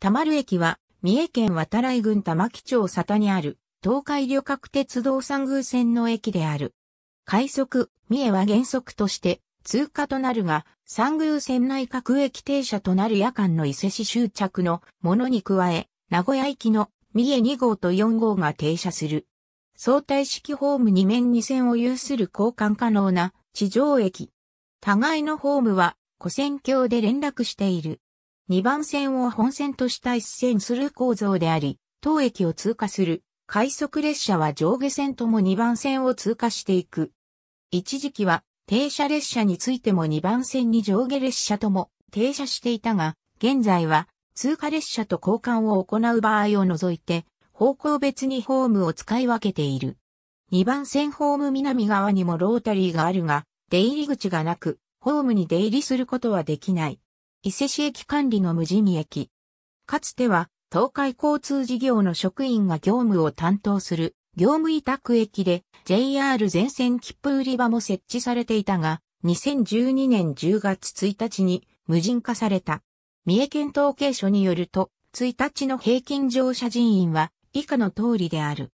田丸駅は、三重県渡来郡玉城町佐田にある、東海旅客鉄道三宮線の駅である。快速、三重は原則として、通過となるが、三宮線内各駅停車となる夜間の伊勢市終着のものに加え、名古屋駅の三重2号と4号が停車する。相対式ホーム2面2線を有する交換可能な地上駅。互いのホームは、古線橋で連絡している。2番線を本線とした一線する構造であり、当駅を通過する快速列車は上下線とも2番線を通過していく。一時期は停車列車についても2番線に上下列車とも停車していたが、現在は通過列車と交換を行う場合を除いて、方向別にホームを使い分けている。2番線ホーム南側にもロータリーがあるが、出入り口がなく、ホームに出入りすることはできない。伊勢市駅管理の無人駅。かつては、東海交通事業の職員が業務を担当する業務委託駅で JR 全線切符売り場も設置されていたが、2012年10月1日に無人化された。三重県統計所によると、1日の平均乗車人員は以下の通りである。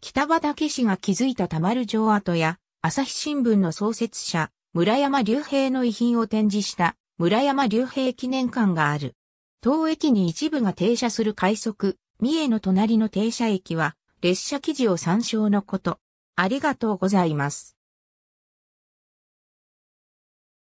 北畑市が築いた田まる城跡や、朝日新聞の創設者、村山隆平の遺品を展示した村山竜兵記念館がある。当駅に一部が停車する快速、三重の隣の停車駅は、列車記事を参照のこと。ありがとうございます。